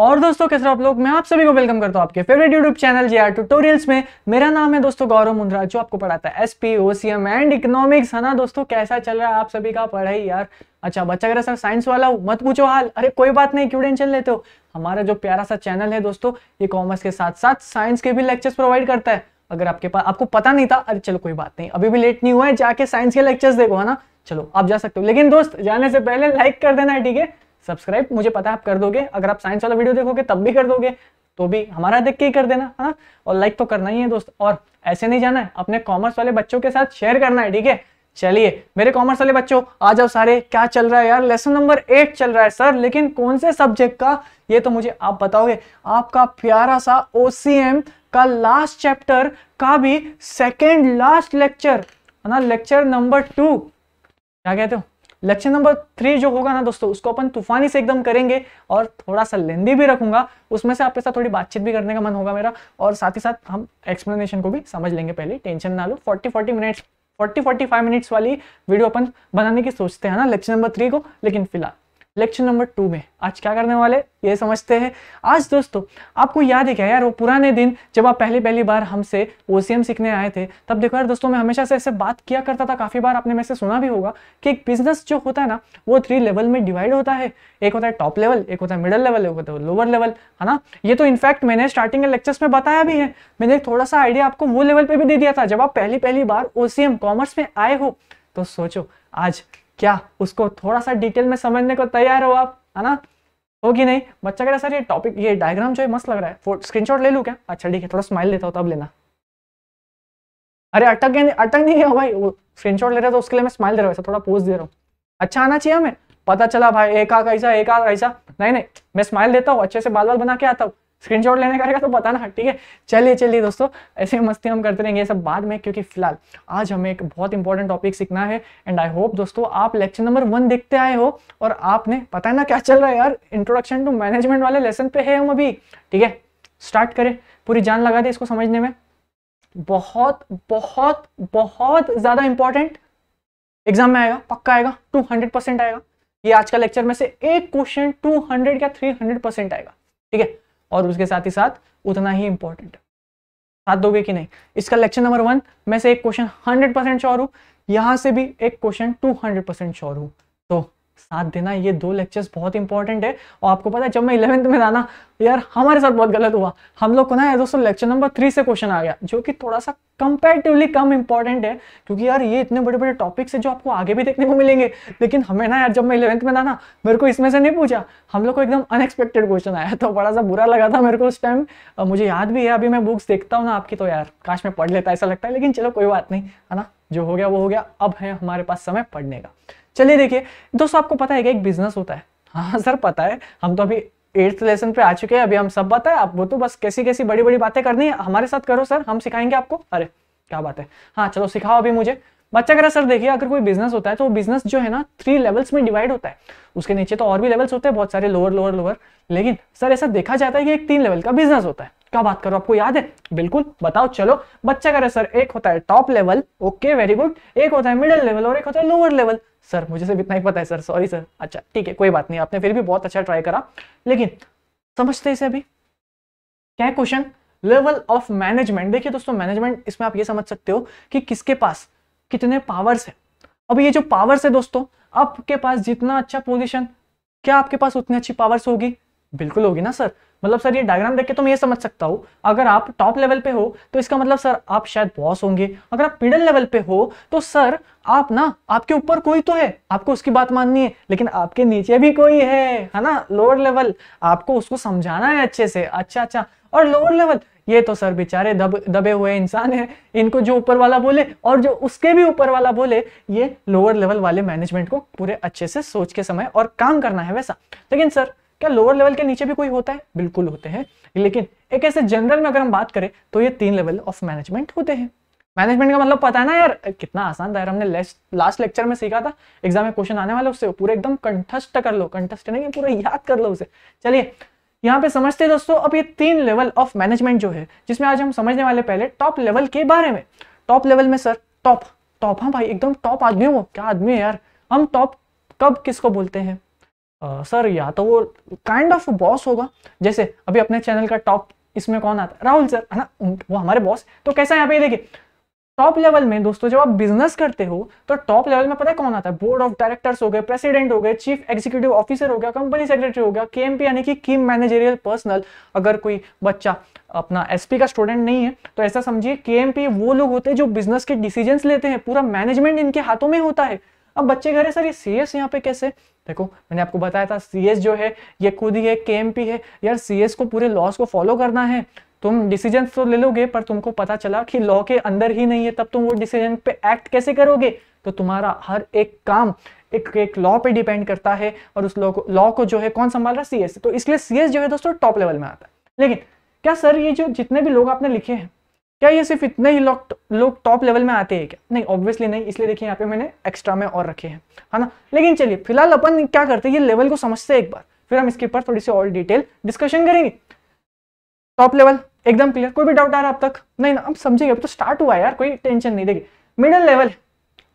और दोस्तों कैसे आप लोग मैं आप सभी को वेलकम करता हूं आपके favourite YouTube channel J R tutorials में मेरा नाम है दोस्तों गौरव मुंद्रा जो आपको पढ़ाता है SP OCM O C M and economics है ना दोस्तों कैसा चल रहा है आप सभी का पढ़ाई यार अच्छा बच्चा अगर सर साइंस वाला हो मत पूछो हाल अरे कोई बात नहीं क्यों टेंशन लेते हो हमारा जो प्यारा सा चैनल है दोस्तों ये कॉमर्स के साथ साथ साइंस के भी लेक्चर्स प्रोवाइड करता है अगर आपके पास आपको पता नहीं था अरे चलो कोई बात नहीं अभी भी लेट नहीं हुआ है जाके साइंस के लेक्चर्स देखो है ना चलो आप जा सकते हो लेकिन दोस्त जाने से पहले लाइक कर देना है ठीक है सब्सक्राइब मुझे पता है आप कर दोगे अगर आप साइंस वाला वीडियो देखोगे तब भी कर दोगे तो भी हमारा देख के ही कर देना है ना और लाइक तो करना ही है दोस्त और ऐसे नहीं जाना है अपने कॉमर्स वाले बच्चों के साथ शेयर करना है ठीक है चलिए मेरे कॉमर्स वाले बच्चों आ जाओ सारे क्या चल रहा है यार लेसन नंबर एट चल रहा है सर लेकिन कौन से सब्जेक्ट का ये तो मुझे आप बताओगे आपका प्यारा सा ओ का लास्ट चैप्टर का भी सेकेंड लास्ट लेक्चर है ना लेक्चर नंबर टू क्या कहते हो लेक्चर नंबर थ्री जो होगा ना दोस्तों उसको अपन तूफानी से एकदम करेंगे और थोड़ा सा लेंदी भी रखूंगा उसमें से आपके साथ थोड़ी बातचीत भी करने का मन होगा मेरा और साथ ही साथ हम एक्सप्लेनेशन को भी समझ लेंगे पहले टेंशन ना लो forty forty minutes forty forty five minutes वाली वीडियो अपन बनाने की सोचते हैं ना लेक्चर नंबर थ्री को लेकिन फिलहाल लेक्चर नंबर टू में आज क्या करने वाले ये समझते हैं आज दोस्तों आपको याद है क्या यार वो पुराने दिन जब आप पहली पहली बार हमसे ओ सीखने आए थे तब देखो यार दोस्तों मैं हमेशा से ऐसे बात किया करता था काफ़ी बार आपने में से सुना भी होगा कि एक बिजनेस जो होता है ना वो थ्री लेवल में डिवाइड होता है एक होता है टॉप लेवल एक होता है मिडल लेवल एक होता है लोअर लेवल है ना ये तो इनफैक्ट मैंने स्टार्टिंग के लेक्चर्स में बताया भी है मैंने थोड़ा सा आइडिया आपको वो लेवल पर भी दे दिया था जब आप पहली पहली बार ओ कॉमर्स में आए हो तो सोचो आज क्या उसको थोड़ा सा डिटेल में समझने को तैयार हो आप है ना होगी नहीं बच्चा कह रहा सर ये टॉपिक ये डायग्राम जो है मस्त लग रहा है स्क्रीनशॉट ले लूँ क्या अच्छा ठीक है थोड़ा स्माइल लेता हूँ तब लेना अरे अटक गया अटक नहीं गया भाई वो स्क्रीनशॉट ले रहे तो उसके लिए मैं स्माइल दे रहा हूँ थोड़ा पोज दे रहा हूँ अच्छा आना चाहिए हमें पता चला भाई एक आ ऐसा एक आग ऐसा नहीं नहीं मैं स्माइल देता हूँ अच्छे से बाल बाल बना के आता हूँ स्क्रीनशॉट लेने का रहेगा तो बताना ठीक है चलिए चलिए दोस्तों ऐसे मस्ती हम करते रहेंगे ये सब बाद में क्योंकि फिलहाल आज हमें एक बहुत इंपॉर्टेंट टॉपिक सीखना है एंड आई होप दोस्तों आप लेक्चर नंबर वन देखते आए हो और आपने पता है ना क्या चल रहा है यार इंट्रोडक्शन टू मैनेजमेंट वाले लेसन पे है हम अभी ठीक है स्टार्ट करें पूरी जान लगा दे इसको समझने में बहुत बहुत बहुत ज़्यादा इंपॉर्टेंट एग्जाम में आएगा पक्का आएगा टू हंड्रेड परसेंट आएगा ये आज का लेक्चर में से एक क्वेश्चन टू हंड्रेड या थ्री हंड्रेड परसेंट आएगा ठीक है और उसके साथ ही साथ उतना ही इंपॉर्टेंट साथ दोगे कि नहीं इसका लेक्चर नंबर वन मैं से एक क्वेश्चन हंड्रेड परसेंट श्योर हूँ यहां से भी एक question two hundred percent sure हूँ साथ देना ये दो लेक्चर्स बहुत इंपॉर्टेंट है और आपको पता है जब मैं इलेवंथ में था ना यार हमारे साथ बहुत गलत हुआ हम लोग को ना दोस्तों लेक्चर नंबर थ्री से क्वेश्चन आ गया जो कि थोड़ा सा कंपेरेटिवली कम इंपॉर्टेंट है क्योंकि यार ये इतने बड़े बड़े टॉपिक्स है जो आपको आगे भी देखने को मिलेंगे लेकिन हमें ना यार जब मैं इलेवंथ में था ना मेरे को इसमें से नहीं पूछा हम लोग को एकदम अनएक्सपेक्टेड क्वेश्चन आया तो बड़ा सा बुरा लगा था मेरे को उस टाइम मुझे याद भी है अभी मैं बुक्स देखता हूँ ना आपकी तो यार काश मैं पढ़ लेता ऐसा लगता है लेकिन चलो कोई बात नहीं है ना जो हो गया वो हो गया अब है हमारे पास समय पढ़ने का चलिए देखिए दोस्तों आपको पता है कि एक बिजनेस होता है हाँ सर पता है हम तो अभी एट्थ लेसन पे आ चुके हैं अभी हम सब बताए आप वो तो बस कैसी कैसी बड़ी बड़ी बातें करनी है हमारे साथ करो सर हम सिखाएंगे आपको अरे क्या बात है हाँ चलो सिखाओ अभी मुझे बच्चा कह रहा सर देखिए अगर कोई बिजनेस होता है तो बिजनेस जो है ना थ्री लेवल्स में डिवाइड होता है उसके नीचे तो और भी लेवल्स होते हैं बहुत सारे लोअर लोअर लोअर लेकिन सर ऐसा देखा जाता है कि एक तीन लेवल का बिजनेस होता है क्या बात करो आपको याद है बिल्कुल बताओ चलो बच्चा कह रहे सर एक होता है top level okay very good एक होता है मिडिल लेवल और एक होता है लोअर लेवल सर मुझे सिर्फ इतना ही पता है सर सॉरी सर अच्छा ठीक है कोई बात नहीं आपने फिर भी बहुत अच्छा ट्राई करा लेकिन समझते इसे अभी क्या है क्वेश्चन लेवल ऑफ मैनेजमेंट देखिए दोस्तों मैनेजमेंट इसमें आप ये समझ सकते हो कि किसके पास कितने पावर्स है अब ये जो पावर्स है दोस्तों आपके पास जितना अच्छा पोजिशन क्या आपके पास उतनी अच्छी पावर्स होगी बिल्कुल होगी ना सर मतलब सर ये डायग्राम देख के तो मैं ये समझ सकता हूँ अगर आप टॉप लेवल पे हो तो इसका मतलब सर आप शायद बॉस होंगे अगर आप मिडल लेवल पे हो तो सर आप ना आपके ऊपर कोई तो है आपको उसकी बात माननी है लेकिन आपके नीचे भी कोई है है ना लोअर लेवल आपको उसको समझाना है अच्छे से अच्छा अच्छा और लोअर लेवल ये तो सर बेचारे दब दबे हुए इंसान है इनको जो ऊपर वाला बोले और जो उसके भी ऊपर वाला बोले ये लोअर लेवल वाले मैनेजमेंट को पूरे अच्छे से सोच के समय और काम करना है वैसा लेकिन सर क्या लोअर लेवल के नीचे भी कोई होता है बिल्कुल होते हैं लेकिन एक ऐसे जनरल में अगर हम बात करें तो ये तीन लेवल ऑफ मैनेजमेंट होते हैं मैनेजमेंट का मतलब पता है ना यार कितना आसान था यार हमने लास्ट लेक्चर में सीखा था एग्जाम में क्वेश्चन आने वाला उससे पूरे एकदम कंठस्ट कर लो कंठस्ट नहीं है पूरा याद कर लो उसे चलिए यहाँ पे समझते हैं दोस्तों अब ये तीन लेवल ऑफ मैनेजमेंट जो है जिसमें आज हम समझने वाले पहले टॉप लेवल के बारे में टॉप लेवल में सर टॉप टॉप हाँ भाई एकदम टॉप आदमी हो क्या आदमी है यार हम टॉप कब किसको बोलते हैं सर या तो वो काइंड ऑफ बॉस होगा जैसे अभी अपने चैनल का टॉप इसमें कौन आता है राहुल सर है ना वो हमारे बॉस तो कैसा यहाँ पे देखिए टॉप लेवल में दोस्तों जब आप बिजनेस करते हो तो टॉप लेवल में पता है कौन आता है बोर्ड ऑफ डायरेक्टर्स हो गए प्रेसिडेंट हो गए चीफ एग्जीक्यूटिव ऑफिसर हो गया कंपनी सेक्रेटरी हो गया पी यानी कि की मैनेजरियल पर्सनल अगर कोई बच्चा अपना एसपी का स्टूडेंट नहीं है तो ऐसा समझिए पी वो लोग होते हैं जो बिजनेस के डिसीजन लेते हैं पूरा मैनेजमेंट इनके हाथों में होता है अब बच्चे कह रहे सर ये सीएस यहाँ पे कैसे देखो मैंने आपको बताया था सी जो है ये खुद ही एक के है यार सी को पूरे लॉस को फॉलो करना है तुम डिसीजन तो ले लोगे पर तुमको पता चला कि लॉ के अंदर ही नहीं है तब तुम वो डिसीजन पे एक्ट कैसे करोगे तो तुम्हारा हर एक काम एक एक लॉ पे डिपेंड करता है और उस लॉ को लॉ को जो है कौन संभाल रहा है सीएस तो इसलिए सीएस जो है दोस्तों टॉप लेवल में आता है लेकिन क्या सर ये जो जितने भी लोग आपने लिखे हैं क्या ये सिर्फ इतने ही लोग टॉप लेवल में आते हैं क्या नहीं ऑब्वियसली नहीं इसलिए देखिए यहाँ पे मैंने एक्स्ट्रा में और रखे हैं है ना लेकिन चलिए फिलहाल अपन क्या करते हैं ये लेवल को समझते हैं एक बार फिर हम इसके ऊपर थोड़ी सी और डिटेल डिस्कशन करेंगे टॉप लेवल एकदम क्लियर कोई भी डाउट आ रहा अब तक नहीं ना अब समझेंगे अब तो स्टार्ट हुआ यार कोई टेंशन नहीं देखिए मिडल लेवल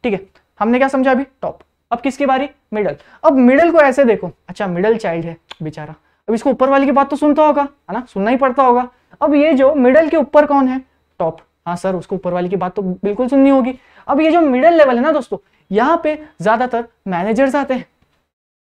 ठीक है हमने क्या समझा अभी टॉप अब किसकी बारी मिडल अब मिडल को ऐसे देखो अच्छा मिडल चाइल्ड है बेचारा अब इसको ऊपर वाले की बात तो सुनता होगा है ना सुनना ही पड़ता होगा अब ये जो मिडल के ऊपर कौन है टॉप हाँ सर उसको ऊपर वाले की बात तो बिल्कुल सुननी होगी अब ये जो मिडिल लेवल है ना दोस्तों यहाँ पे ज्यादातर मैनेजर्स आते हैं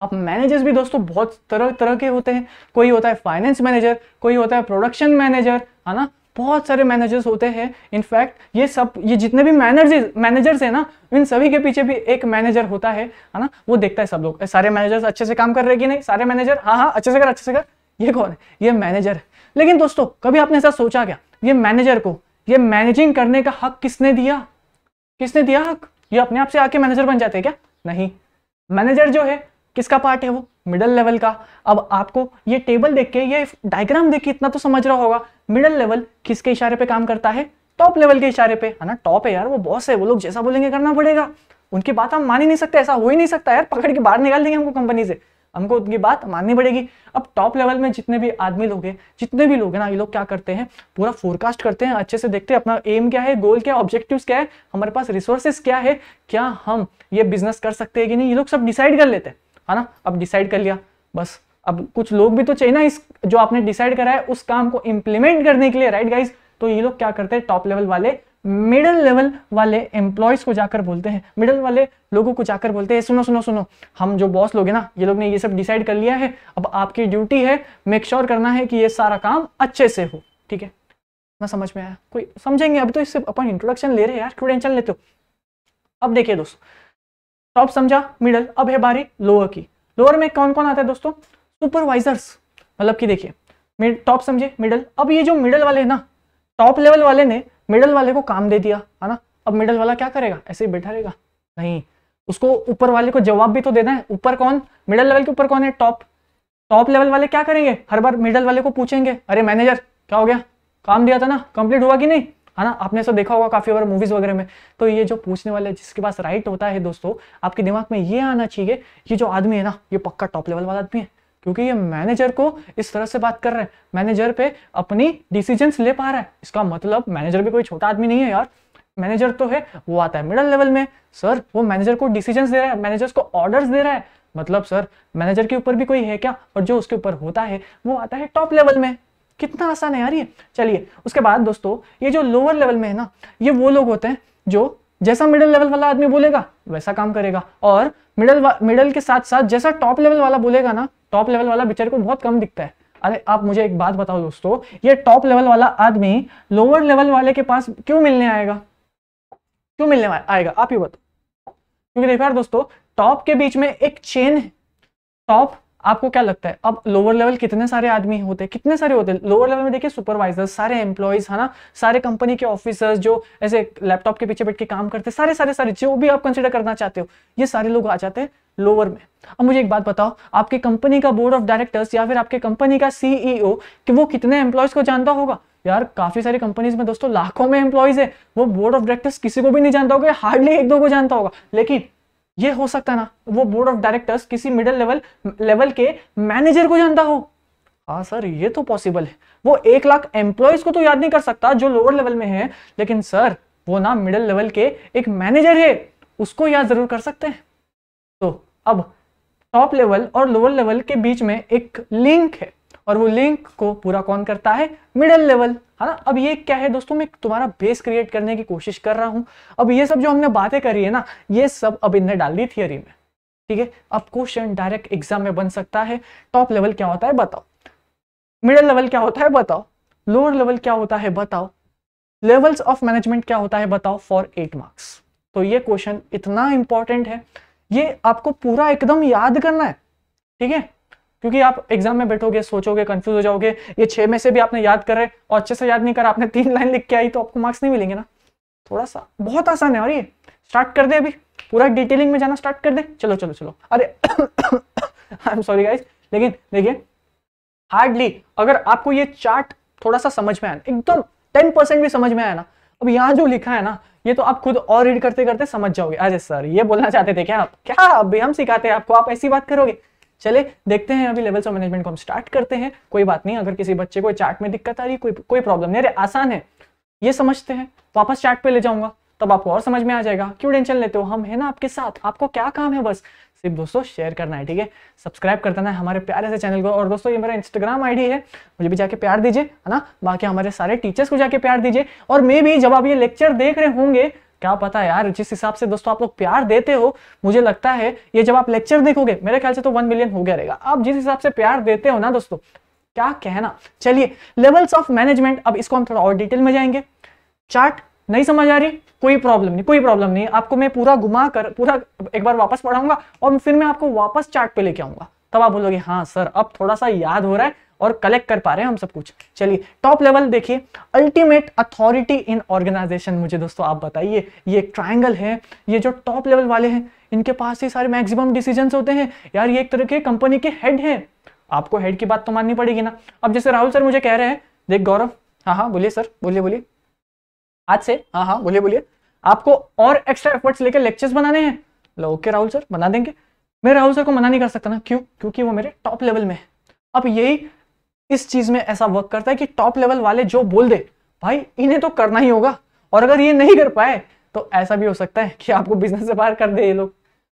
अब मैनेजर्स भी दोस्तों बहुत तरह तरह के होते हैं कोई होता है फाइनेंस मैनेजर कोई होता है प्रोडक्शन मैनेजर है ना बहुत सारे मैनेजर्स होते हैं इनफैक्ट ये सब ये जितने भी मैनेजर्स मैनेजर्स हैं ना इन सभी के पीछे भी एक मैनेजर होता है है ना वो देखता है सब लोग सारे मैनेजर्स अच्छे से काम कर रहे कि नहीं सारे मैनेजर हाँ हाँ अच्छे से कर अच्छे से कर ये कौन है ये मैनेजर लेकिन दोस्तों कभी आपने ऐसा सोचा क्या ये मैनेजर को ये मैनेजिंग करने का हक किसने दिया किसने दिया हक ये अपने आप से आके मैनेजर बन जाते हैं क्या नहीं मैनेजर जो है किसका पार्ट है वो मिडल लेवल का अब आपको ये टेबल देख के ये डायग्राम देख के इतना तो समझ रहा होगा मिडल लेवल किसके इशारे पे काम करता है टॉप लेवल के इशारे पे है ना टॉप है यार वो बॉस है वो लोग जैसा बोलेंगे करना पड़ेगा उनकी बात हम मान ही नहीं सकते ऐसा हो ही नहीं सकता यार पकड़ के बाहर निकाल देंगे हमको कंपनी से हमको उनकी बात माननी पड़ेगी अब टॉप लेवल में जितने भी आदमी लोग हैं जितने भी लोग हैं ना ये लोग क्या करते हैं पूरा फोरकास्ट करते हैं अच्छे से देखते हैं अपना एम क्या है गोल क्या है ऑब्जेक्टिव क्या है हमारे पास रिसोर्सेस क्या है क्या हम ये बिजनेस कर सकते हैं कि नहीं ये लोग सब डिसाइड कर लेते हैं है हाँ ना अब डिसाइड कर लिया बस अब कुछ लोग भी तो चाहिए ना इस जो आपने डिसाइड करा है उस काम को इम्प्लीमेंट करने के लिए राइट गाइज तो ये लोग क्या करते हैं टॉप लेवल वाले मिडिल लेवल वाले एम्प्लॉयज को जाकर बोलते हैं मिडिल वाले लोगों को जाकर बोलते हैं सुनो सुनो सुनो हम जो बॉस लोग हैं ना ये लोग ने ये सब डिसाइड कर लिया है अब आपकी ड्यूटी है मेक श्योर sure करना है कि ये सारा काम अच्छे से हो ठीक है ना समझ में आया कोई समझेंगे अब तो इससे अपन इंट्रोडक्शन ले रहे हैं यार क्यों लेते हो अब देखिए दोस्तों टॉप समझा मिडल अब है बारी लोअर की लोअर में कौन कौन आता है दोस्तों सुपरवाइजर्स मतलब कि देखिए टॉप समझे मिडल अब ये जो मिडल वाले हैं ना टॉप लेवल वाले ने मिडल वाले को काम दे दिया है ना अब मिडल वाला क्या करेगा ऐसे ही बैठा रहेगा नहीं उसको ऊपर वाले को जवाब भी तो देना है ऊपर कौन मिडल लेवल के ऊपर कौन है टॉप टॉप लेवल वाले क्या करेंगे हर बार मिडल वाले को पूछेंगे अरे मैनेजर क्या हो गया काम दिया था ना कंप्लीट हुआ कि नहीं है ना आपने ऐसा देखा होगा काफी बार मूवीज वगैरह में तो ये जो पूछने वाले जिसके पास राइट होता है दोस्तों आपके दिमाग में ये आना चाहिए ये जो आदमी है ना ये पक्का टॉप लेवल वाला आदमी है क्योंकि ये मैनेजर को इस तरह से बात कर रहे हैं मैनेजर पे अपनी डिसीजन ले पा रहा है इसका मतलब मैनेजर भी कोई छोटा आदमी नहीं है यार मैनेजर तो है वो आता है मिडल लेवल में सर वो मैनेजर को डिसीजन दे रहा है मैनेजर को ऑर्डर दे रहा है मतलब सर मैनेजर के ऊपर भी कोई है क्या और जो उसके ऊपर होता है वो आता है टॉप लेवल में कितना आसान है यार ये चलिए उसके बाद दोस्तों ये जो लोअर लेवल में है ना ये वो लोग होते हैं जो जैसा मिडिल लेवल वाला आदमी बोलेगा वैसा काम करेगा और मिडल मिडल के साथ साथ जैसा टॉप लेवल वाला बोलेगा ना टॉप लेवल वाला बेचारे को बहुत कम दिखता है अरे आप मुझे एक बात बताओ दोस्तों ये टॉप लेवल वाला आदमी लोअर लेवल वाले के पास क्यों मिलने आएगा क्यों मिलने आएगा आप ये बताओ क्योंकि देखो यार दोस्तों टॉप के बीच में एक चेन है टॉप आपको क्या लगता है अब लोअर लेवल कितने सारे आदमी होते हैं कितने सारे होते हैं लोअर लेवल में देखिए सुपरवाइजर सारे एम्प्लॉयज है ना सारे कंपनी के ऑफिसर्स जो ऐसे लैपटॉप के पीछे बैठ के काम करते हैं सारे सारे सारे जो भी आप कंसिडर करना चाहते हो ये सारे लोग आ जाते हैं लोअर में अब मुझे एक बात बताओ आपकी कंपनी का बोर्ड ऑफ डायरेक्टर्स या फिर आपके कंपनी का सीईओ e कि वो कितने एम्प्लॉयज को जानता होगा यार काफी सारी कंपनीज में दोस्तों लाखों में एम्प्लॉयज है वो बोर्ड ऑफ डायरेक्टर्स किसी को भी नहीं जानता होगा हार्डली एक दो को जानता होगा लेकिन ये हो सकता है ना वो बोर्ड ऑफ डायरेक्टर्स किसी मिडिल लेवल लेवल के मैनेजर को जानता हो हाँ सर ये तो पॉसिबल है वो एक लाख एम्प्लॉयज को तो याद नहीं कर सकता जो लोअर लेवल में है लेकिन सर वो ना मिडिल लेवल के एक मैनेजर है उसको याद जरूर कर सकते हैं तो अब टॉप लेवल और लोअर लेवल के बीच में एक लिंक है और वो लिंक को पूरा कौन करता है मिडल लेवल है ना अब ये क्या है दोस्तों मैं तुम्हारा बेस क्रिएट करने की कोशिश कर रहा हूं अब ये सब जो हमने बातें करी है ना ये सब अब इनने डाल दी थियरी में ठीक है अब क्वेश्चन डायरेक्ट एग्जाम में बन सकता है टॉप लेवल क्या होता है बताओ मिडल लेवल क्या होता है बताओ लोअर लेवल क्या होता है बताओ लेवल्स ऑफ मैनेजमेंट क्या होता है बताओ फॉर एट मार्क्स तो ये क्वेश्चन इतना इंपॉर्टेंट है ये आपको पूरा एकदम याद करना है ठीक है क्योंकि आप एग्जाम में बैठोगे सोचोगे कंफ्यूज हो जाओगे ये छह में से भी आपने याद करे और अच्छे से याद नहीं करा आपने तीन लाइन लिख के आई तो आपको मार्क्स नहीं मिलेंगे ना थोड़ा सा बहुत आसान है और ये स्टार्ट कर दे अभी पूरा डिटेलिंग में जाना स्टार्ट कर दे चलो चलो चलो अरे आई एम सॉरी गाइज लेकिन देखिए हार्डली अगर आपको ये चार्ट थोड़ा सा समझ में आया एकदम टेन परसेंट भी समझ में आया ना अब यहाँ जो लिखा है ना ये तो आप खुद और रीड करते करते समझ जाओगे अरे सर ये बोलना चाहते थे क्या आप क्या अभी हम सिखाते हैं आपको आप ऐसी बात करोगे चले देखते हैं अभी लेवल्स ऑफ मैनेजमेंट को हम स्टार्ट करते हैं कोई बात नहीं अगर किसी बच्चे को चार्ट में दिक्कत आ रही कोई कोई प्रॉब्लम नहीं अरे आसान है ये समझते हैं वापस चार्ट पे ले जाऊंगा तब आपको और समझ में आ जाएगा क्यों टेंशन लेते हो हम है ना आपके साथ आपको क्या काम है बस सिर्फ दोस्तों शेयर करना है ठीक है सब्सक्राइब कर देना है हमारे प्यारे से चैनल को और दोस्तों ये मेरा इंस्टाग्राम आईडी है मुझे भी जाके प्यार दीजिए है ना बाकी हमारे सारे टीचर्स को जाके प्यार दीजिए और मे भी जब आप ये लेक्चर देख रहे होंगे क्या पता यार जिस हिसाब से दोस्तों आप लोग प्यार देते हो मुझे लगता है ये जब आप लेक्चर देखोगे मेरे ख्याल से तो वन मिलियन हो गया रहेगा आप जिस हिसाब से प्यार देते हो ना दोस्तों क्या कहना चलिए लेवल्स ऑफ मैनेजमेंट अब इसको हम थोड़ा और डिटेल में जाएंगे चार्ट नहीं समझ आ रही कोई प्रॉब्लम नहीं कोई प्रॉब्लम नहीं आपको मैं पूरा घुमा कर पूरा एक बार वापस पढ़ाऊंगा और फिर मैं आपको वापस चार्ट पे लेके आऊंगा तब आप बोलोगे हाँ सर अब थोड़ा सा याद हो रहा है और कलेक्ट कर पा रहे हैं हम सब कुछ चलिए टॉप लेवल देखिए अल्टीमेट अथॉरिटी इन ऑर्गेनाइजेशन मुझे दोस्तों आप बताइए ये एक ट्राइंगल है ये जो टॉप लेवल वाले हैं इनके पास ही सारे मैक्सिमम डिसीजन होते हैं यार ये एक तरह के कंपनी के हेड है आपको हेड की बात तो माननी पड़ेगी ना अब जैसे राहुल सर मुझे कह रहे हैं देख गौरव हाँ हाँ बोलिए सर बोलिए बोलिए आज से हाँ हाँ बोलिए बोलिए आपको और एक्स्ट्रा एफर्ट्स लेकर लेक्चर्स बनाने हैं लो ओके राहुल सर बना देंगे मैं राहुल सर को मना नहीं कर सकता ना क्यों क्योंकि वो मेरे टॉप लेवल में है अब यही इस चीज में ऐसा वर्क करता है कि टॉप लेवल वाले जो बोल दे भाई इन्हें तो करना ही होगा और अगर ये नहीं कर पाए तो ऐसा भी हो सकता है कि आपको बिजनेस से बाहर कर दे ये लोग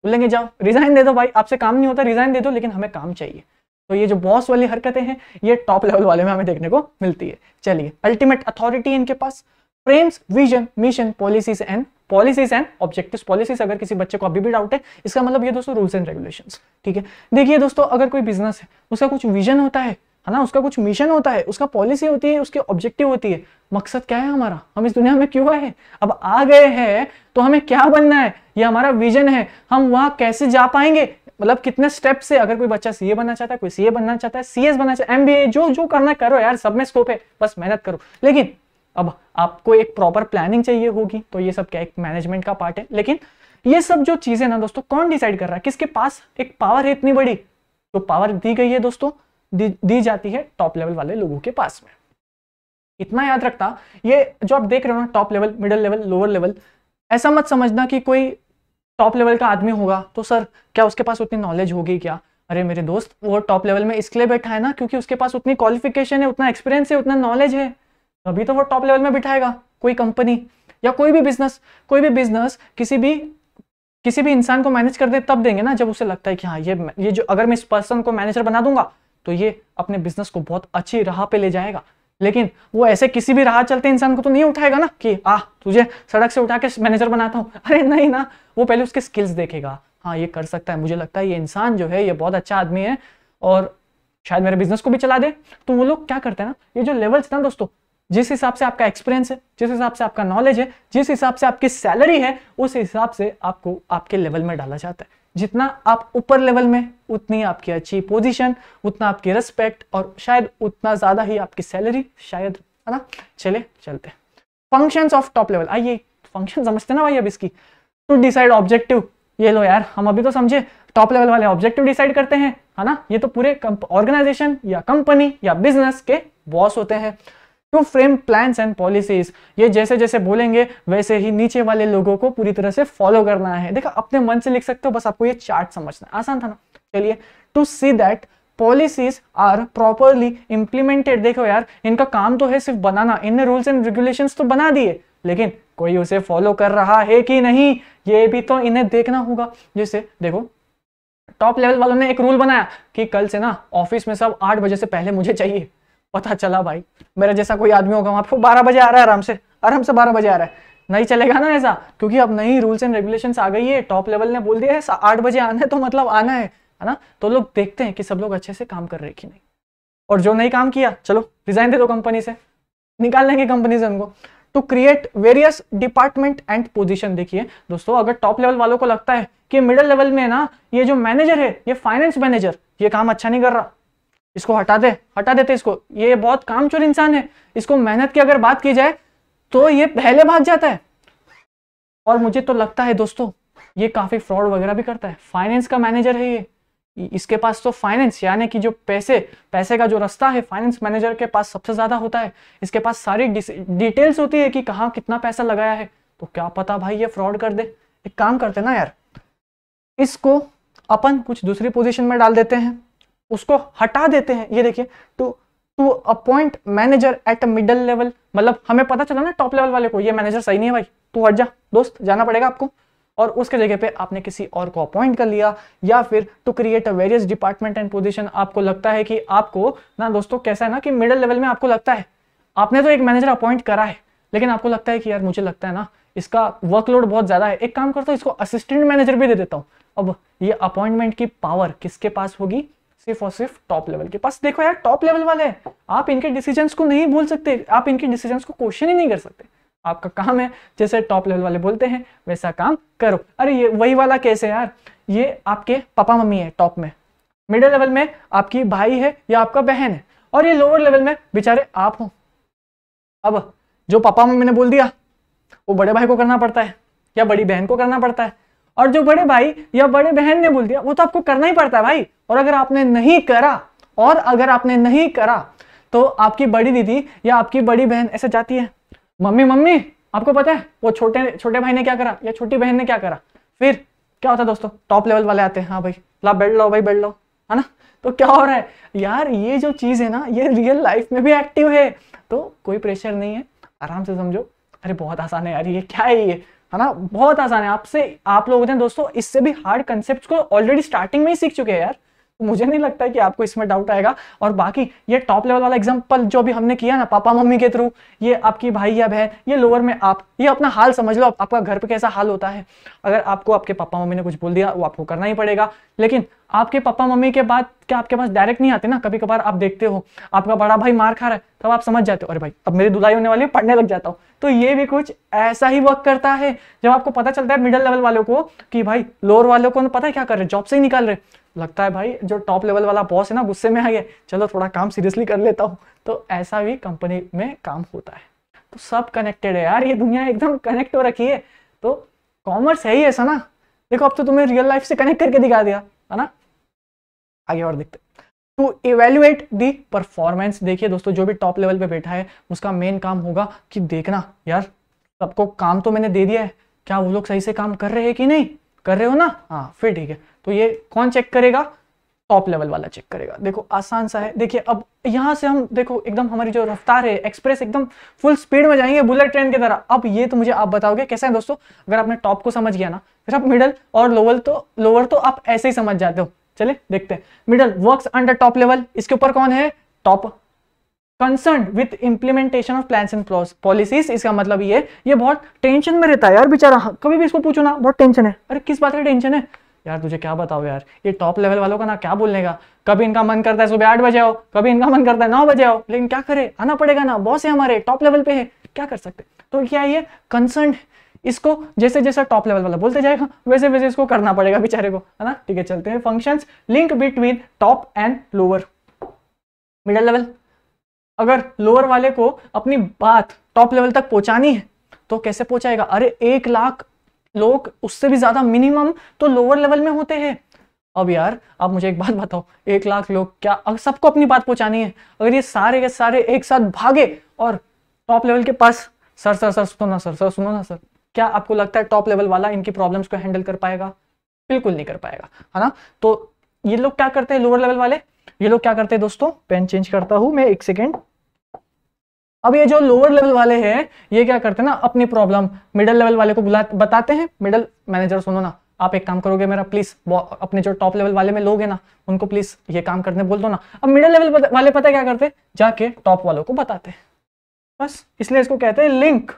बोलेंगे जाओ रिजाइन दे दो भाई आपसे काम नहीं होता रिजाइन दे दो लेकिन हमें काम चाहिए तो ये जो बॉस वाली हरकतें हैं ये टॉप लेवल वाले में हमें देखने को मिलती है चलिए अल्टीमेट अथॉरिटी इनके पास frames vision mission policies and policies and objective policies अगर किसी बच्चे को अभी भी डाउट है इसका मतलब ये दोस्तों रूल्स एंड रेगुलेशन ठीक है देखिए दोस्तों अगर कोई बिजनेस है उसका कुछ विजन होता है है ना उसका कुछ मिशन होता है उसका पॉलिसी होती है उसके ऑब्जेक्टिव होती है मकसद क्या है हमारा हम इस दुनिया में क्यों आए अब आ गए हैं तो हमें क्या बनना है ये हमारा विजन है हम वहां कैसे जा पाएंगे मतलब कितने स्टेप से अगर कोई बच्चा सीए बनना चाहता है कोई सीए बनना चाहता है सीएस बनना चाहता है एमबीए जो जो करना करो यार सब में स्कोप है बस मेहनत करो लेकिन अब आपको एक प्रॉपर प्लानिंग चाहिए होगी तो ये सब क्या एक मैनेजमेंट का पार्ट है लेकिन ये सब जो चीजें ना दोस्तों कौन डिसाइड कर रहा है किसके पास एक पावर है इतनी बड़ी तो पावर दी गई है दोस्तों दी, दी जाती है टॉप लेवल वाले लोगों के पास में इतना याद रखता ये जो आप देख रहे हो ना top level middle level lower level ऐसा मत समझना कि कोई टॉप लेवल का आदमी होगा तो सर क्या उसके पास उतनी नॉलेज होगी क्या अरे मेरे दोस्त वो टॉप लेवल में इसलिए बैठा है ना क्योंकि उसके पास उतनी क्वालिफिकेशन है उतना एक्सपीरियंस है उतना नॉलेज है तभी तो वो टॉप लेवल में बिठाएगा कोई कंपनी या कोई भी बिजनेस कोई भी बिजनेस किसी भी किसी भी इंसान को मैनेज कर दे तब देंगे ना जब उसे लगता है कि हाँ ये ये जो अगर मैं इस पर्सन को मैनेजर बना दूंगा तो ये अपने बिजनेस को बहुत अच्छी राह पे ले जाएगा लेकिन वो ऐसे किसी भी राह चलते इंसान को तो नहीं उठाएगा ना कि आ तुझे सड़क से उठा के मैनेजर बनाता हूँ अरे नहीं ना वो पहले उसके स्किल्स देखेगा हाँ ये कर सकता है मुझे लगता है ये इंसान जो है ये बहुत अच्छा आदमी है और शायद मेरे बिजनेस को भी चला दे तो वो लोग क्या करते हैं ना ये जो लेवल्स ना दोस्तों जिस हिसाब से आपका एक्सपीरियंस है जिस हिसाब से आपका नॉलेज है जिस हिसाब से आपकी सैलरी है उस हिसाब से आपको आपके लेवल में डाला जाता है जितना आप ऊपर लेवल में उतनी आपकी अच्छी पोजीशन उतना आपकी रिस्पेक्ट और शायद उतना ज्यादा ही आपकी सैलरी शायद है ना चले चलते फंक्शंस ऑफ टॉप लेवल आइए फंक्शन समझते ना भाई अब इसकी टू डिसाइड ऑब्जेक्टिव ये लो यार हम अभी तो समझे टॉप लेवल वाले ऑब्जेक्टिव डिसाइड करते हैं है ना ये तो पूरे ऑर्गेनाइजेशन या कंपनी या बिजनेस के बॉस होते हैं तो फ्रेम प्लान्स एंड पॉलिसीज ये जैसे जैसे बोलेंगे वैसे ही नीचे वाले लोगों को पूरी तरह से फॉलो करना है देखा अपने मन से लिख सकते हो बस आपको ये चार्ट समझना आसान था ना चलिए to see that policies are properly implemented देखो यार इनका काम तो है सिर्फ बनाना इनने रूल्स एंड रेगुलेशन तो बना दिए लेकिन कोई उसे फॉलो कर रहा है कि नहीं ये भी तो इन्हें देखना होगा जैसे देखो टॉप लेवल वालों ने एक रूल बनाया कि कल से ना ऑफिस में सब आठ बजे से पहले मुझे चाहिए पता चला भाई मेरा जैसा कोई आदमी होगा वहां बारह बजे आ रहा है आराम से आराम से बारह बजे आ रहा है नहीं चलेगा ना ऐसा क्योंकि अब नई रूल्स एंड रेगुलेशन आ गई है टॉप लेवल ने बोल दिया है आठ बजे आना है तो मतलब आना है है ना तो लोग देखते हैं कि सब लोग अच्छे से काम कर रहे कि नहीं और जो नहीं काम किया चलो रिजाइन दे दो कंपनी से निकाल लेंगे कंपनी से उनको to create various department and position देखिए दोस्तों अगर टॉप लेवल वालों को लगता है कि मिडिल लेवल में ना ये जो मैनेजर है ये फाइनेंस मैनेजर ये काम अच्छा नहीं कर रहा इसको हटा दे हटा देते इसको ये बहुत कामचोर इंसान है इसको मेहनत की अगर बात की जाए तो ये पहले भाग जाता है और मुझे तो लगता है दोस्तों ये काफी फ्रॉड वगैरह भी करता है फाइनेंस का मैनेजर है ये इसके पास तो फाइनेंस यानी कि जो पैसे पैसे का जो रास्ता है फाइनेंस मैनेजर के पास सबसे ज्यादा होता है इसके पास सारी डिटेल्स होती है कि कहाँ कितना पैसा लगाया है तो क्या पता भाई ये फ्रॉड कर दे एक काम करते ना यार इसको अपन कुछ दूसरी पोजिशन में डाल देते हैं उसको हटा देते हैं ये देखिए to to appoint manager at a middle level मतलब हमें पता चला ना टॉप लेवल वाले को ये मैनेजर सही नहीं है भाई तू हट जा दोस्त जाना पड़ेगा आपको और उसके जगह पे आपने किसी और को अपॉइंट कर लिया या फिर to create a various department and position आपको लगता है कि आपको ना दोस्तों कैसा है ना कि मिडल लेवल में आपको लगता है आपने तो एक मैनेजर अपॉइंट करा है लेकिन आपको लगता है कि यार मुझे लगता है ना इसका वर्कलोड बहुत ज्यादा है एक काम करता हूँ इसको असिस्टेंट मैनेजर भी दे देता हूँ अब ये अपॉइंटमेंट की पावर किसके पास होगी सिर्फ और सिर्फ टॉप लेवल के पास देखो यार टॉप लेवल वाले हैं आप इनके डिसीजन को नहीं भूल सकते आप इनके डिसीजन को क्वेश्चन ही नहीं कर सकते आपका काम है जैसे टॉप लेवल वाले बोलते हैं वैसा काम करो अरे ये वही वाला कैसे यार ये आपके पापा मम्मी है टॉप में मिडिल लेवल में आपकी भाई है या आपका बहन है और ये लोअर लेवल में बेचारे आप हो अब जो पापा मम्मी ने बोल दिया वो बड़े भाई को करना पड़ता है या बड़ी बहन को करना पड़ता है और जो बड़े भाई या बड़े बहन ने बोल दिया वो तो आपको करना ही पड़ता है भाई और अगर आपने नहीं करा और अगर आपने नहीं करा तो आपकी बड़ी दीदी या आपकी बड़ी बहन ऐसे जाती है मम्मी मम्मी आपको पता है वो छोटे छोटे भाई ने क्या करा या छोटी बहन ने क्या करा फिर क्या होता है दोस्तों टॉप लेवल वाले आते हैं हाँ भाई ला बैठ लो भाई बैठ लो है ना तो क्या हो रहा है यार ये जो चीज़ है ना ये रियल लाइफ में भी एक्टिव है तो कोई प्रेशर नहीं है आराम से समझो अरे बहुत आसान है यार ये क्या है ये है ना बहुत आसान है आपसे आप लोग होते हैं दोस्तों इससे भी हार्ड कंसेप्ट को ऑलरेडी स्टार्टिंग में ही सीख चुके हैं यार मुझे नहीं लगता है कि आपको इसमें डाउट आएगा और बाकी ये टॉप लेवल वाला एग्जाम्पल जो भी हमने किया ना पापा मम्मी के थ्रू ये आपकी भाई या बहन ये लोअर में आप ये अपना हाल समझ लो आपका घर पे कैसा हाल होता है अगर आपको आपके पापा मम्मी ने कुछ बोल दिया वो आपको करना ही पड़ेगा लेकिन आपके पापा मम्मी के बाद क्या आपके पास डायरेक्ट नहीं आते ना कभी कभार आप देखते हो आपका बड़ा भाई मार खा रहा है तब आप समझ जाते हो अरे भाई अब मेरी दुलाई होने वाली है पढ़ने लग जाता हूँ तो ये भी कुछ ऐसा ही वर्क करता है जब आपको पता चलता है मिडिल लेवल वालों को कि भाई लोअर वालों को पता है क्या कर रहे जॉब से ही निकाल रहे लगता है भाई जो टॉप लेवल वाला बॉस है ना गुस्से में आ गया चलो थोड़ा काम सीरियसली कर लेता हूँ तो ऐसा भी कंपनी में काम होता है तो सब कनेक्टेड है यार ये दुनिया एकदम कनेक्ट हो रखी है तो कॉमर्स है ही ऐसा ना देखो अब तो तुम्हें रियल लाइफ से कनेक्ट करके दिखा दिया है ना आगे और देखते टू इवेल्युएट दी परफॉर्मेंस देखिए दोस्तों जो भी टॉप लेवल पे बैठा है उसका मेन काम होगा कि देखना यार सबको काम तो मैंने दे दिया है क्या वो लोग सही से काम कर रहे हैं कि नहीं कर रहे हो ना हाँ फिर ठीक है तो ये कौन चेक करेगा टॉप लेवल वाला चेक करेगा देखो आसान सा है देखिए अब यहाँ से हम देखो एकदम हमारी जो रफ्तार है एक्सप्रेस एकदम फुल स्पीड में जाएंगे बुलेट ट्रेन की तरह अब ये तो मुझे आप बताओगे कैसा है दोस्तों अगर आपने टॉप को समझ गया ना फिर आप मिडल और लोअर तो लोअर तो आप ऐसे ही समझ जाते हो चले देखते हैं middle work under top level इसके ऊपर कौन है top concern with implementation of plan and policies इसका मतलब ये ये बहुत टेंशन में रहता है यार बेचारा कभी भी इसको पूछो ना बहुत टेंशन है अरे किस बात का टेंशन है यार तुझे क्या बताओ यार ये टॉप लेवल वालों का ना क्या बोलने का कभी इनका मन करता है सुबह आठ बजे आओ कभी इनका मन करता है नौ बजे आओ लेकिन क्या करे आना पड़ेगा ना बॉस है हमारे टॉप लेवल पे है क्या कर सकते तो क्या ये कंसर्न इसको जैसे जैसे टॉप लेवल वाला बोलते जाएगा वैसे वैसे इसको करना पड़ेगा बेचारे को है ना ठीक है चलते हैं functions link between top and lower middle level अगर लोअर वाले को अपनी बात टॉप लेवल तक पहुंचानी है तो कैसे पहुंचाएगा अरे एक लाख लोग उससे भी ज्यादा मिनिमम तो लोअर लेवल में होते हैं अब यार आप मुझे एक बात बताओ एक लाख लोग क्या सबको अपनी बात पहुंचानी है अगर ये सारे के सारे एक साथ भागे और टॉप लेवल के पास सर सर सर सुनो ना सर सर सुनो ना सर क्या आपको लगता है टॉप लेवल वाला इनकी प्रॉब्लम्स को हैंडल कर पाएगा बिल्कुल नहीं कर पाएगा है ना तो ये लोग क्या करते हैं लोअर लेवल वाले ये लोग क्या करते हैं दोस्तों पेन चेंज करता हूं मैं एक सेकेंड अब ये जो लोअर लेवल वाले हैं ये क्या करते हैं ना अपनी प्रॉब्लम मिडल लेवल वाले को बुला बताते हैं मिडल मैनेजर सुनो ना आप एक काम करोगे मेरा प्लीज अपने जो टॉप लेवल वाले में लोग हैं ना उनको प्लीज ये काम करने बोल दो ना अब मिडिल लेवल वाले पता क्या करते जाके टॉप वालों को बताते बस इसलिए इसको कहते हैं लिंक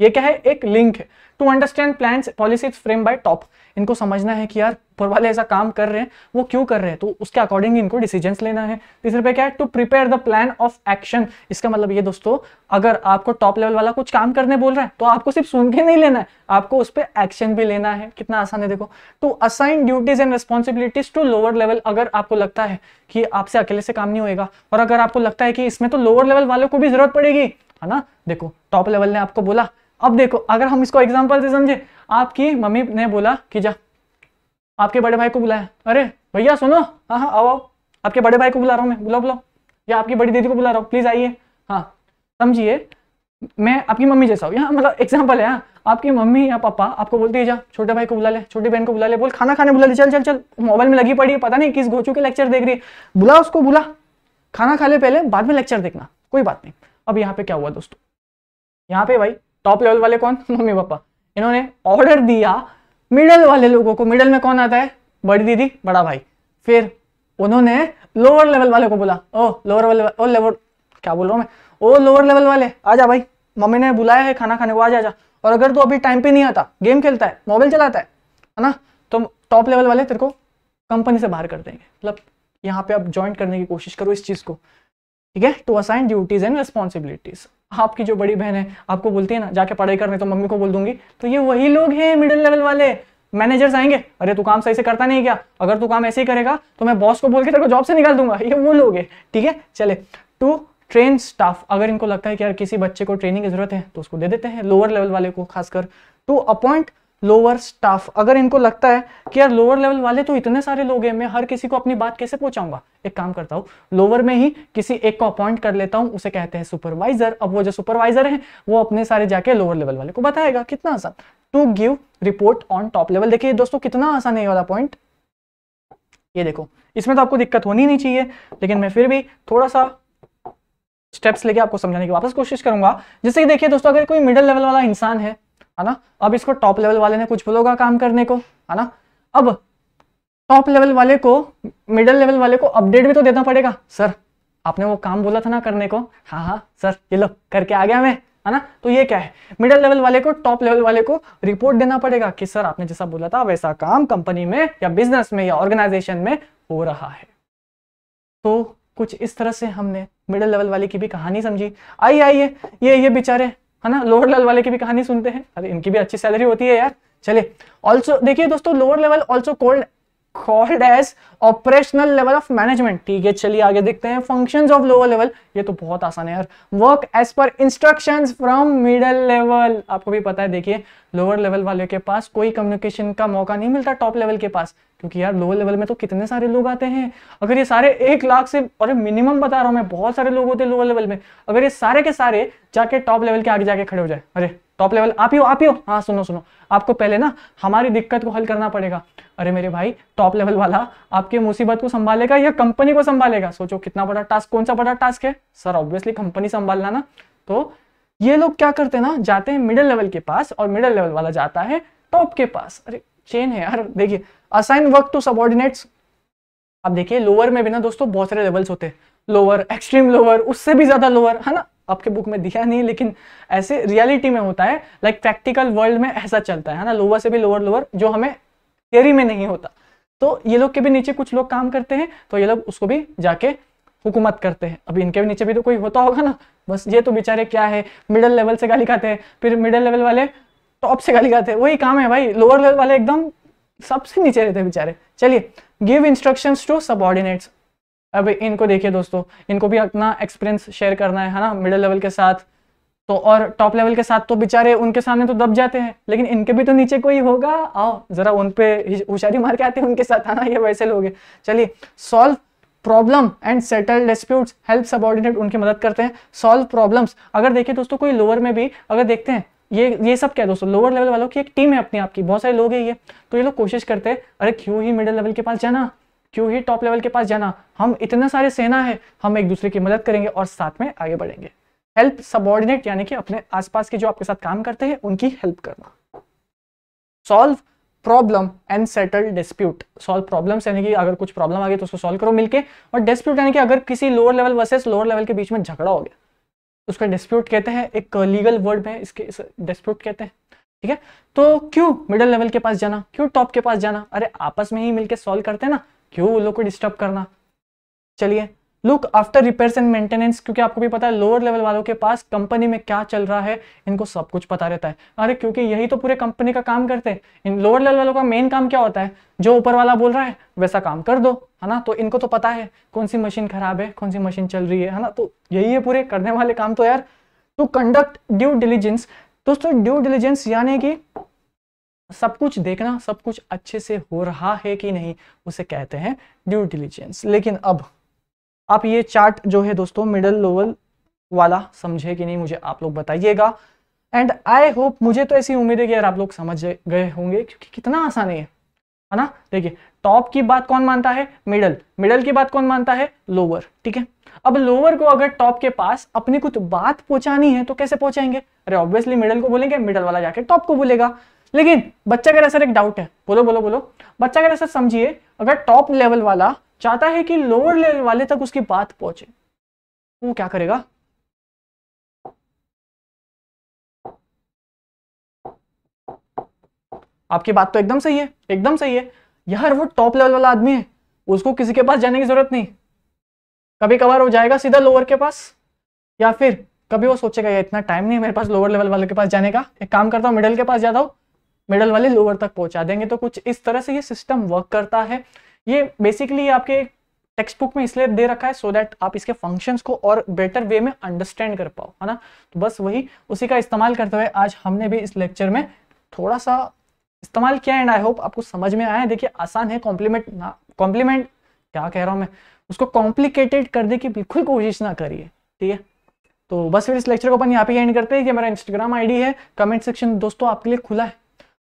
ये क्या है एक लिंक है to understand plan policy frame by top इनको समझना है कि यार पर वाले ऐसा काम कर रहे हैं वो क्यों कर रहे हैं तो उसके अकॉर्डिंग इनको डिसीजन लेना है तीसरे पे क्या है to prepare the plan of action इसका मतलब ये दोस्तों अगर आपको टॉप लेवल वाला कुछ काम करने बोल रहा है तो आपको सिर्फ सुन के नहीं लेना है आपको उस पर एक्शन भी लेना है कितना आसान है देखो to assign duties and responsibilities to lower level अगर आपको लगता है कि आपसे अकेले से काम नहीं होगा और अगर आपको लगता है कि इसमें तो लोअर लेवल वालों को भी जरूरत पड़ेगी है ना देखो टॉप लेवल ने आपको बोला अब देखो अगर हम इसको एग्जाम्पल से समझे आपकी मम्मी ने बोला कि जा आपके बड़े भाई को बुलाया अरे भैया सुनो हाँ हाँ आओ आओ आपके बड़े भाई को बुला रहा हूँ मैं बुलाओ बुलाओ या आपकी बड़ी दीदी को बुला रहा हूँ प्लीज़ आइए हाँ समझिए मैं आपकी मम्मी जैसा हूँ यहाँ मतलब एग्जाम्पल है हाँ आपकी मम्मी या पापा आपको बोलते हैं जा छोटे भाई को बुला ले छोटी बहन को बुला ले बोल खाना खाने बुला ले चल चल चल मोबाइल में लगी पड़ी है पता नहीं किस गोचू के लेक्चर देख रही है बुला उसको बुला खाना खा ले पहले बाद में लेक्चर देखना कोई बात नहीं अब यहाँ पे क्या हुआ दोस्तों यहाँ पे भाई टॉप लेवल वाले कौन मम्मी पापा इन्होंने ऑर्डर दिया मिडल वाले लोगों को मिडल में कौन आता है बड़ी दीदी बड़ा भाई फिर उन्होंने लोअर लेवल वाले को बोला ओ लोअर वाले ओ लेवल क्या बोल रहा हूँ मैं ओ लोअर लेवल वाले आ जा भाई मम्मी ने बुलाया है खाना खाने को आ जा और अगर तू तो अभी टाइम पे नहीं आता गेम खेलता है मोबाइल चलाता है है ना तो टॉप लेवल वाले तेरे को कंपनी से बाहर कर देंगे मतलब यहाँ पे आप ज्वाइन करने की कोशिश करो इस चीज़ को ठीक है to assign duties and responsibilities आपकी जो बड़ी बहन है आपको बोलती है ना जाके पढ़ाई करने तो मम्मी को बोल दूंगी तो ये वही लोग हैं मिडिल लेवल वाले मैनेजर्स आएंगे अरे तू काम सही से करता नहीं क्या अगर तू काम ऐसे ही करेगा तो मैं बॉस को बोल के तेरे को जॉब से निकाल दूंगा ये वो लोग हैं ठीक है चले टू ट्रेन स्टाफ अगर इनको लगता है कि यार किसी बच्चे को ट्रेनिंग की जरूरत है तो उसको दे देते हैं लोअर लेवल वाले को खासकर टू अपॉइंट लोअर स्टाफ अगर इनको लगता है कि यार लोअर लेवल वाले तो इतने सारे लोग हैं मैं हर किसी को अपनी बात कैसे पहुंचाऊंगा एक काम करता हूँ लोअर में ही किसी एक को अपॉइंट कर लेता हूँ उसे कहते हैं सुपरवाइजर अब वो जो सुपरवाइजर है वो अपने सारे जाके लोअर लेवल वाले को बताएगा कितना आसान to give report on top level देखिए दोस्तों कितना आसान है ये वाला पॉइंट ये देखो इसमें तो आपको दिक्कत होनी नहीं चाहिए लेकिन मैं फिर भी थोड़ा सा स्टेप्स लेके आपको समझाने की वापस कोशिश करूंगा जैसे कि देखिए दोस्तों अगर कोई मिडिल लेवल वाला इंसान है है ना अब इसको टॉप लेवल वाले ने कुछ बोलोगा काम करने को है ना अब टॉप लेवल वाले को मिडल लेवल वाले को अपडेट भी तो देना पड़ेगा सर आपने वो काम बोला था ना करने को हाँ हाँ सर ये लो करके आ गया मैं है ना तो ये क्या है मिडिल लेवल वाले को टॉप लेवल वाले को रिपोर्ट देना पड़ेगा कि सर आपने जैसा बोला था वैसा काम कंपनी में या बिजनेस में या ऑर्गेनाइजेशन में हो रहा है तो कुछ इस तरह से हमने मिडिल लेवल वाले की भी कहानी समझी आइए आइए ये ये बेचारे है ना लोअर लेवल वाले की भी कहानी सुनते हैं अरे इनकी भी अच्छी सैलरी होती है यार चले ऑल्सो देखिए दोस्तों lower level also called called as operational level of management ठीक है चलिए आगे देखते हैं फंक्शन ऑफ लोअर लेवल ये तो बहुत आसान है यार work as per instruction from middle level आपको भी पता है देखिए लोअर लेवल वाले के पास कोई कम्युनिकेशन का मौका नहीं मिलता टॉप लेवल के पास क्योंकि यार लोअर लेवल में तो कितने सारे लोग आते हैं अगर ये सारे एक लाख से और मिनिमम बता रहा हूं मैं बहुत सारे लोग होते हैं लोअर लेवल में अगर ये सारे के सारे जाके टॉप लेवल के आगे जाके खड़े हो जाए अरे टॉप लेवल आप ही हो आप ही हो हाँ सुनो सुनो आपको पहले ना हमारी दिक्कत को हल करना पड़ेगा अरे मेरे भाई टॉप लेवल वाला आपके मुसीबत को संभालेगा या कंपनी को संभालेगा सोचो कितना बड़ा टास्क कौन सा बड़ा टास्क है सर ऑब्वियसली कंपनी संभालना ना तो ये लोग क्या करते हैं ना जाते हैं मिडिल लेवल के पास और मिडिल लेवल वाला जाता है टॉप के पास अरे चेन है यार देखिए असाइन वर्क टू सबॉर्डिनेट्स आप देखिए लोअर में भी ना दोस्तों बहुत सारे लेवल्स होते हैं लोअर एक्सट्रीम लोअर उससे भी ज्यादा लोअर है ना आपके बुक में दिया नहीं है लेकिन ऐसे रियलिटी में होता है लाइक प्रैक्टिकल वर्ल्ड में ऐसा चलता है ना लोअर से भी लोअर लोअर जो हमें थियरी में नहीं होता तो ये लोग के भी नीचे कुछ लोग काम करते हैं तो ये लोग उसको भी जाके हुकूमत करते हैं अभी इनके भी नीचे भी तो कोई होता होगा ना बस ये तो बेचारे क्या है मिडिल लेवल से गाली खाते हैं फिर मिडिल लेवल वाले टॉप से गाली खाते हैं वही काम है भाई लोअर लेवल वाले एकदम सबसे नीचे रहते हैं बेचारे चलिए गिव इंस्ट्रक्शंस टू सबॉर्डिनेट्स अब इनको देखिए दोस्तों इनको भी अपना एक्सपीरियंस शेयर करना है है ना मिडिल लेवल के साथ तो और टॉप लेवल के साथ तो बेचारे उनके सामने तो दब जाते हैं लेकिन इनके भी तो नीचे कोई होगा आओ जरा उन पे होशियारी मार के आते हैं उनके साथ आना ये वैसे लोग हैं चलिए solve problem and settle disputes help subordinate उनकी मदद करते हैं सॉल्व प्रॉब्लम्स अगर देखिए दोस्तों कोई लोअर में भी अगर देखते हैं ये ये सब क्या है दोस्तों लोअर लेवल वालों की एक टीम है अपनी आपकी बहुत सारे लोग हैं ये तो ये लोग कोशिश करते हैं अरे क्यों ही मिडिल लेवल के पास जाना क्यों ही टॉप लेवल के पास जाना हम इतने सारे सेना है हम एक दूसरे की मदद करेंगे और साथ में आगे बढ़ेंगे हेल्प सबॉर्डिनेट यानी कि अपने आसपास के जो आपके साथ काम करते हैं उनकी हेल्प करना solve problem and settle dispute solve problems यानी कि अगर कुछ प्रॉब्लम आ गई तो उसको सॉल्व करो मिलके और डिस्प्यूट यानी कि अगर किसी lower level versus lower level के बीच में झगड़ा हो गया तो उसका डिस्प्यूट कहते हैं एक लीगल वर्ड में इसके डिस्प्यूट कहते हैं ठीक है तो क्यों मिडिल लेवल के पास जाना क्यों टॉप के पास जाना अरे आपस में ही मिलकर सॉल्व करते हैं ना क्यों लोग को डिस्टर्ब करना चलिए look after repairs and maintenance क्योंकि आपको भी पता है लोअर लेवल वालों के पास कंपनी में क्या चल रहा है इनको सब कुछ पता रहता है अरे क्योंकि यही तो पूरे कंपनी का काम करते हैं इन लोअर लेवल वालों का मेन काम क्या होता है जो ऊपर वाला बोल रहा है वैसा काम कर दो है ना तो इनको तो पता है कौन सी मशीन खराब है कौन सी मशीन चल रही है ना तो यही है पूरे करने वाले काम तो यार टू कंडक्ट ड्यू डिलीजेंस दोस्तों ड्यू डिलीजेंस यानी कि सब कुछ देखना सब कुछ अच्छे से हो रहा है कि नहीं उसे कहते हैं ड्यू डिलीजेंस लेकिन अब आप ये चार्ट जो है दोस्तों मिडल लेवल वाला समझे कि नहीं मुझे आप लोग बताइएगा एंड आई होप मुझे तो ऐसी उम्मीद है कि यार आप लोग समझ गए होंगे क्योंकि कितना आसान है है ना देखिए टॉप की बात कौन मानता है मिडल मिडल की बात कौन मानता है लोअर ठीक है अब लोअर को अगर टॉप के पास अपनी कुछ बात पहुंचानी है तो कैसे पहुंचाएंगे अरे ऑब्वियसली मिडल को बोलेंगे मिडल वाला जाके टॉप को बोलेगा लेकिन बच्चा कह रहा सर एक डाउट है बोलो बोलो बोलो बच्चा कह रहा सर समझिए अगर टॉप लेवल वाला चाहता है कि लोअर लेवल वाले तक उसकी बात पहुंचे तो वो क्या करेगा आपकी बात तो एकदम सही है एकदम सही है यार वो टॉप लेवल वाला आदमी है उसको किसी के पास जाने की जरूरत नहीं कभी कभार हो जाएगा सीधा लोअर के पास या फिर कभी वो सोचेगा इतना टाइम नहीं है मेरे पास लोअर लेवल वाले के पास जाने का एक काम करता हूँ मिडिल के पास जाता हूँ मिडल वाले लोअर तक पहुंचा देंगे तो कुछ इस तरह से ये सिस्टम वर्क करता है ये बेसिकली आपके टेक्स्ट बुक में इसलिए दे रखा है सो so दैट आप इसके फंक्शंस को और बेटर वे में अंडरस्टैंड कर पाओ है ना तो बस वही उसी का इस्तेमाल करते हुए आज हमने भी इस लेक्चर में थोड़ा सा इस्तेमाल किया एंड आई होप आपको समझ में आया देखिए आसान है कॉम्प्लीमेंट ना कॉम्प्लीमेंट क्या कह रहा हूँ मैं उसको कॉम्प्लिकेटेड करने की बिल्कुल कोशिश ना करिए ठीक है तो बस फिर इस लेक्चर को अपन यहाँ पे एंड करते हैं कि मेरा इंस्टाग्राम आईडी है कमेंट सेक्शन दोस्तों आपके लिए खुला है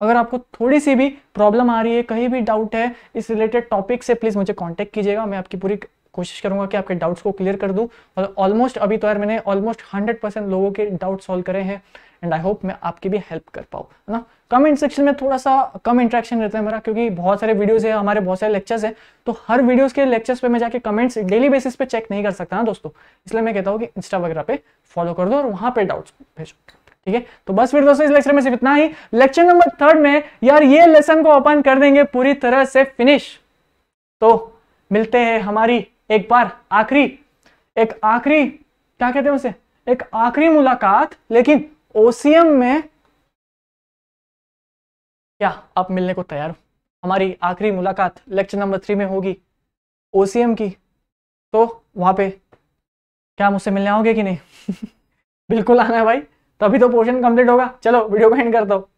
अगर आपको थोड़ी सी भी प्रॉब्लम आ रही है कहीं भी डाउट है इस रिलेटेड टॉपिक से प्लीज़ मुझे कॉन्टेक्ट कीजिएगा मैं आपकी पूरी कोशिश करूंगा कि आपके डाउट्स को क्लियर कर दूँ और ऑलमोस्ट अभी तो यार मैंने ऑलमोस्ट 100 परसेंट लोगों के डाउट सॉल्व करे हैं एंड आई होप मैं आपकी भी हेल्प कर पाऊँ है ना कमेंट सेक्शन में थोड़ा सा कम इंट्रैक्शन रहता है मेरा क्योंकि बहुत सारे वीडियोस है हमारे बहुत सारे लेक्चर्स हैं तो हर वीडियोस के लेक्चर्स पे मैं जाके कमेंट्स डेली बेसिस पे चेक नहीं कर सकता ना दोस्तों इसलिए मैं कहता हूँ कि इंस्टा वगैरह पे फॉलो कर दो और वहाँ पे डाउट्स भेजो ठीक है तो बस फिर दोस्तों इस लेक्चर में सिर्फ इतना ही लेक्चर नंबर थर्ड में यार ये लेसन को अपन कर देंगे पूरी तरह से फिनिश तो मिलते हैं हमारी एक बार आखिरी एक आखिरी क्या कहते हैं उसे एक आखिरी मुलाकात लेकिन ओसीएम में क्या आप मिलने को तैयार हो हमारी आखिरी मुलाकात लेक्चर नंबर थ्री में होगी ओसीएम की तो वहां पे क्या मुझसे मिलने आओगे कि नहीं बिल्कुल आना है भाई तो अभी तो पोर्शन कंप्लीट होगा चलो वीडियो को एंड करता हूँ